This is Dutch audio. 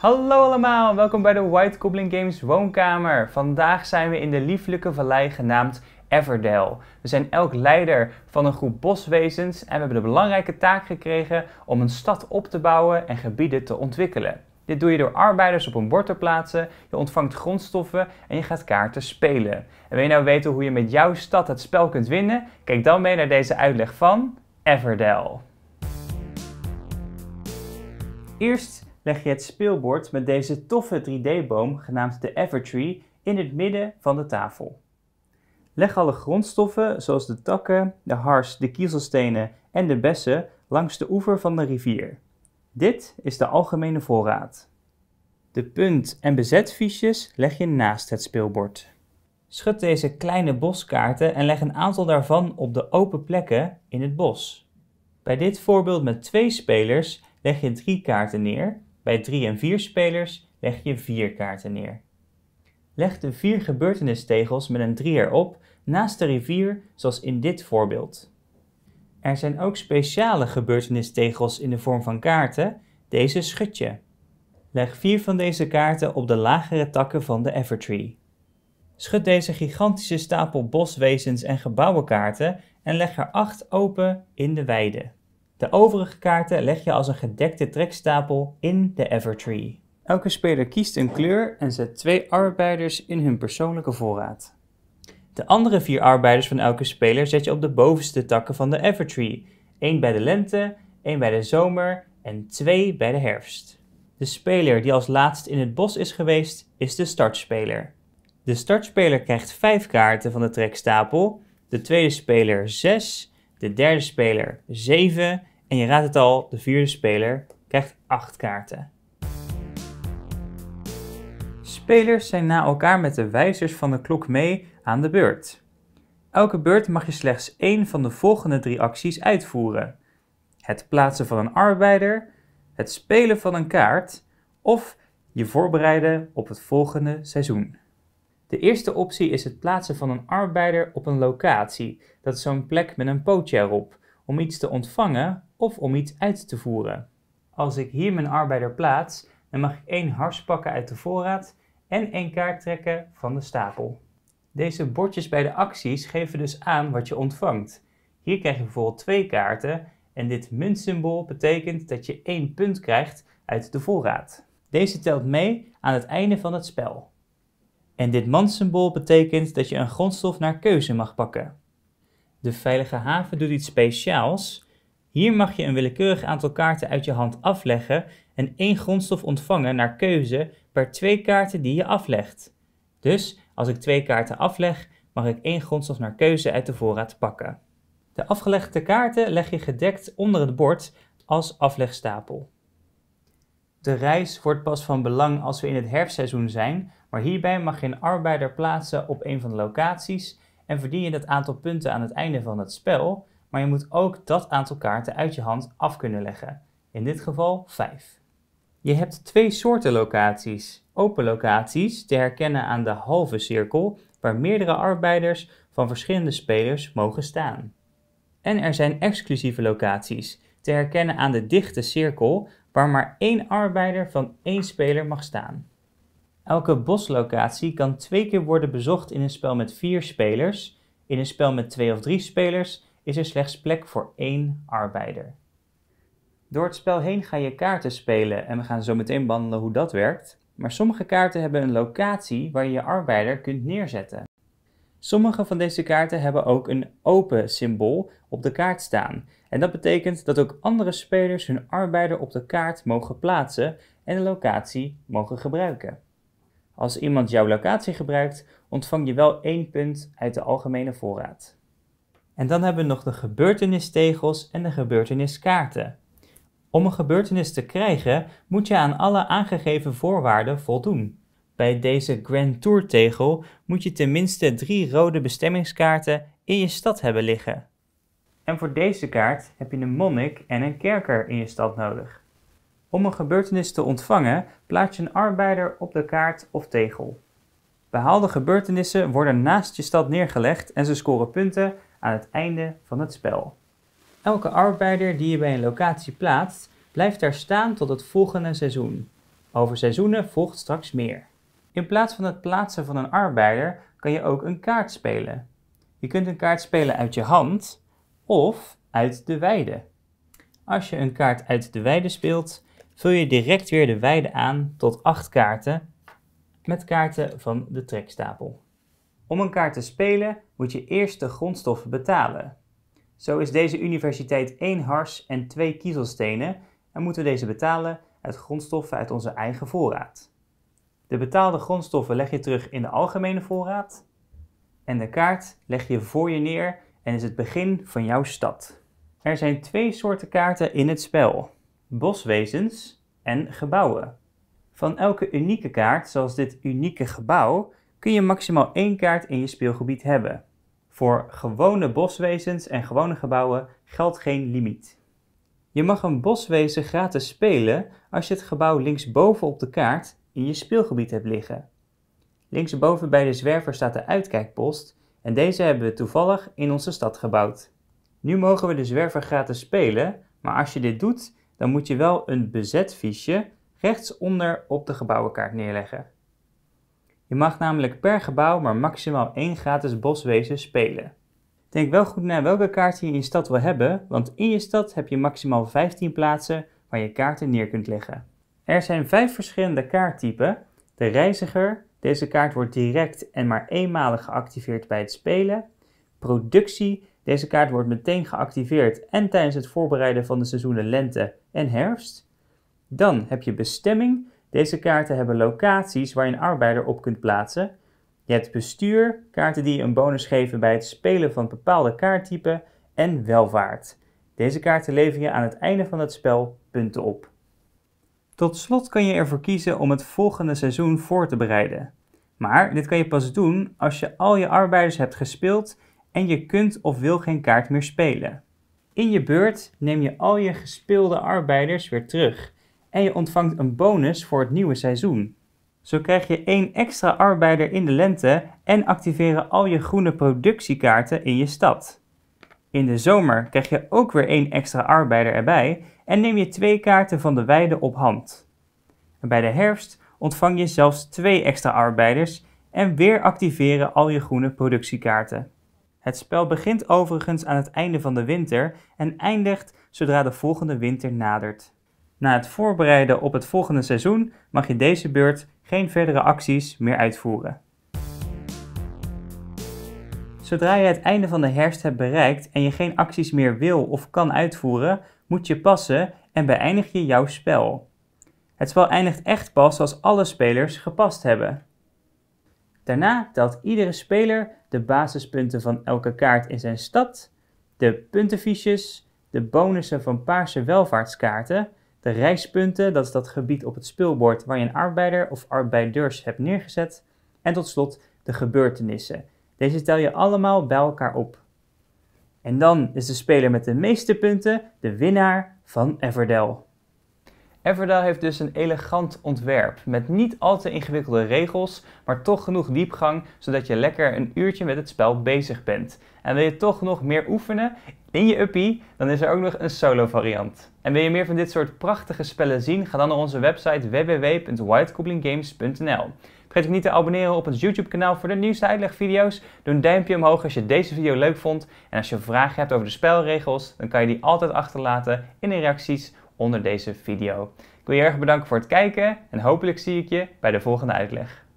Hallo allemaal, welkom bij de White Goblin Games woonkamer. Vandaag zijn we in de lieflijke vallei genaamd Everdell. We zijn elk leider van een groep boswezens en we hebben de belangrijke taak gekregen om een stad op te bouwen en gebieden te ontwikkelen. Dit doe je door arbeiders op een bord te plaatsen, je ontvangt grondstoffen en je gaat kaarten spelen. En wil je nou weten hoe je met jouw stad het spel kunt winnen? Kijk dan mee naar deze uitleg van Everdell. Eerst leg je het speelbord met deze toffe 3D-boom, genaamd de Evertree, in het midden van de tafel. Leg alle grondstoffen, zoals de takken, de hars, de kiezelstenen en de bessen, langs de oever van de rivier. Dit is de algemene voorraad. De punt- en bezetfiches leg je naast het speelbord. Schud deze kleine boskaarten en leg een aantal daarvan op de open plekken in het bos. Bij dit voorbeeld met twee spelers leg je drie kaarten neer bij 3 en 4 spelers leg je 4 kaarten neer. Leg de vier gebeurtenistegels met een 3 erop naast de rivier zoals in dit voorbeeld. Er zijn ook speciale gebeurtenistegels in de vorm van kaarten, deze schud je. Leg vier van deze kaarten op de lagere takken van de evertree. Schud deze gigantische stapel boswezens en gebouwenkaarten en leg er acht open in de weide. De overige kaarten leg je als een gedekte trekstapel in de Evertree. Elke speler kiest een kleur en zet twee arbeiders in hun persoonlijke voorraad. De andere vier arbeiders van elke speler zet je op de bovenste takken van de Evertree. één bij de lente, één bij de zomer en twee bij de herfst. De speler die als laatst in het bos is geweest, is de startspeler. De startspeler krijgt vijf kaarten van de trekstapel, de tweede speler zes, de derde speler zeven en je raadt het al, de vierde speler krijgt acht kaarten. Spelers zijn na elkaar met de wijzers van de klok mee aan de beurt. Elke beurt mag je slechts één van de volgende drie acties uitvoeren. Het plaatsen van een arbeider, het spelen van een kaart of je voorbereiden op het volgende seizoen. De eerste optie is het plaatsen van een arbeider op een locatie. Dat is zo'n plek met een pootje erop, om iets te ontvangen of om iets uit te voeren. Als ik hier mijn arbeider plaats, dan mag ik één hars pakken uit de voorraad en één kaart trekken van de stapel. Deze bordjes bij de acties geven dus aan wat je ontvangt. Hier krijg je bijvoorbeeld twee kaarten en dit muntsymbool betekent dat je één punt krijgt uit de voorraad. Deze telt mee aan het einde van het spel. En dit mansymbool betekent dat je een grondstof naar keuze mag pakken. De veilige haven doet iets speciaals hier mag je een willekeurig aantal kaarten uit je hand afleggen en één grondstof ontvangen naar keuze per twee kaarten die je aflegt. Dus als ik twee kaarten afleg, mag ik één grondstof naar keuze uit de voorraad pakken. De afgelegde kaarten leg je gedekt onder het bord als aflegstapel. De reis wordt pas van belang als we in het herfstseizoen zijn, maar hierbij mag je een arbeider plaatsen op een van de locaties en verdien je dat aantal punten aan het einde van het spel, maar je moet ook dat aantal kaarten uit je hand af kunnen leggen, in dit geval 5. Je hebt twee soorten locaties. Open locaties, te herkennen aan de halve cirkel, waar meerdere arbeiders van verschillende spelers mogen staan. En er zijn exclusieve locaties, te herkennen aan de dichte cirkel, waar maar één arbeider van één speler mag staan. Elke boslocatie kan twee keer worden bezocht in een spel met vier spelers, in een spel met twee of drie spelers is er slechts plek voor één arbeider. Door het spel heen ga je kaarten spelen en we gaan zo meteen behandelen hoe dat werkt. Maar sommige kaarten hebben een locatie waar je je arbeider kunt neerzetten. Sommige van deze kaarten hebben ook een open symbool op de kaart staan. En dat betekent dat ook andere spelers hun arbeider op de kaart mogen plaatsen en de locatie mogen gebruiken. Als iemand jouw locatie gebruikt, ontvang je wel één punt uit de algemene voorraad. En dan hebben we nog de gebeurtenistegels en de gebeurteniskaarten. Om een gebeurtenis te krijgen moet je aan alle aangegeven voorwaarden voldoen. Bij deze Grand Tour tegel moet je tenminste drie rode bestemmingskaarten in je stad hebben liggen. En voor deze kaart heb je een monnik en een kerker in je stad nodig. Om een gebeurtenis te ontvangen plaats je een arbeider op de kaart of tegel. Behaalde gebeurtenissen worden naast je stad neergelegd en ze scoren punten aan het einde van het spel. Elke arbeider die je bij een locatie plaatst, blijft daar staan tot het volgende seizoen. Over seizoenen volgt straks meer. In plaats van het plaatsen van een arbeider kan je ook een kaart spelen. Je kunt een kaart spelen uit je hand of uit de weide. Als je een kaart uit de weide speelt, vul je direct weer de weide aan tot 8 kaarten met kaarten van de trekstapel. Om een kaart te spelen moet je eerst de grondstoffen betalen. Zo is deze universiteit één hars en twee kiezelstenen en moeten we deze betalen uit grondstoffen uit onze eigen voorraad. De betaalde grondstoffen leg je terug in de algemene voorraad en de kaart leg je voor je neer en is het begin van jouw stad. Er zijn twee soorten kaarten in het spel, boswezens en gebouwen. Van elke unieke kaart, zoals dit unieke gebouw, kun je maximaal één kaart in je speelgebied hebben. Voor gewone boswezens en gewone gebouwen geldt geen limiet. Je mag een boswezen gratis spelen als je het gebouw linksboven op de kaart in je speelgebied hebt liggen. Linksboven bij de zwerver staat de uitkijkpost en deze hebben we toevallig in onze stad gebouwd. Nu mogen we de zwerver gratis spelen, maar als je dit doet, dan moet je wel een bezet fiche rechtsonder op de gebouwenkaart neerleggen. Je mag namelijk per gebouw maar maximaal één gratis boswezen spelen. Denk wel goed na welke kaart je in je stad wil hebben, want in je stad heb je maximaal 15 plaatsen waar je kaarten neer kunt leggen. Er zijn vijf verschillende kaarttypen. De reiziger, deze kaart wordt direct en maar eenmalig geactiveerd bij het spelen. Productie, deze kaart wordt meteen geactiveerd en tijdens het voorbereiden van de seizoenen lente en herfst. Dan heb je bestemming, deze kaarten hebben locaties waar je een arbeider op kunt plaatsen. Je hebt bestuur, kaarten die je een bonus geven bij het spelen van bepaalde kaarttypen en welvaart. Deze kaarten lever je aan het einde van het spel punten op. Tot slot kan je ervoor kiezen om het volgende seizoen voor te bereiden. Maar dit kan je pas doen als je al je arbeiders hebt gespeeld en je kunt of wil geen kaart meer spelen. In je beurt neem je al je gespeelde arbeiders weer terug en je ontvangt een bonus voor het nieuwe seizoen. Zo krijg je één extra arbeider in de lente en activeren al je groene productiekaarten in je stad. In de zomer krijg je ook weer één extra arbeider erbij en neem je twee kaarten van de weide op hand. bij de herfst ontvang je zelfs twee extra arbeiders en weer activeren al je groene productiekaarten. Het spel begint overigens aan het einde van de winter en eindigt zodra de volgende winter nadert. Na het voorbereiden op het volgende seizoen mag je deze beurt geen verdere acties meer uitvoeren. Zodra je het einde van de herfst hebt bereikt en je geen acties meer wil of kan uitvoeren, moet je passen en beëindig je jouw spel. Het spel eindigt echt pas als alle spelers gepast hebben. Daarna telt iedere speler de basispunten van elke kaart in zijn stad, de puntenfiches, de bonussen van paarse welvaartskaarten de reispunten, dat is dat gebied op het speelbord waar je een arbeider of arbeiders hebt neergezet. En tot slot de gebeurtenissen. Deze tel je allemaal bij elkaar op. En dan is de speler met de meeste punten de winnaar van Everdell. Everdell heeft dus een elegant ontwerp met niet al te ingewikkelde regels, maar toch genoeg diepgang zodat je lekker een uurtje met het spel bezig bent. En wil je toch nog meer oefenen? in je uppie, dan is er ook nog een solo variant. En wil je meer van dit soort prachtige spellen zien, ga dan naar onze website www.wildcobblinggames.nl. Vergeet ook niet te abonneren op ons YouTube kanaal voor de nieuwste uitlegvideo's. Doe een duimpje omhoog als je deze video leuk vond. En als je vragen hebt over de spelregels, dan kan je die altijd achterlaten in de reacties onder deze video. Ik wil je erg bedanken voor het kijken en hopelijk zie ik je bij de volgende uitleg.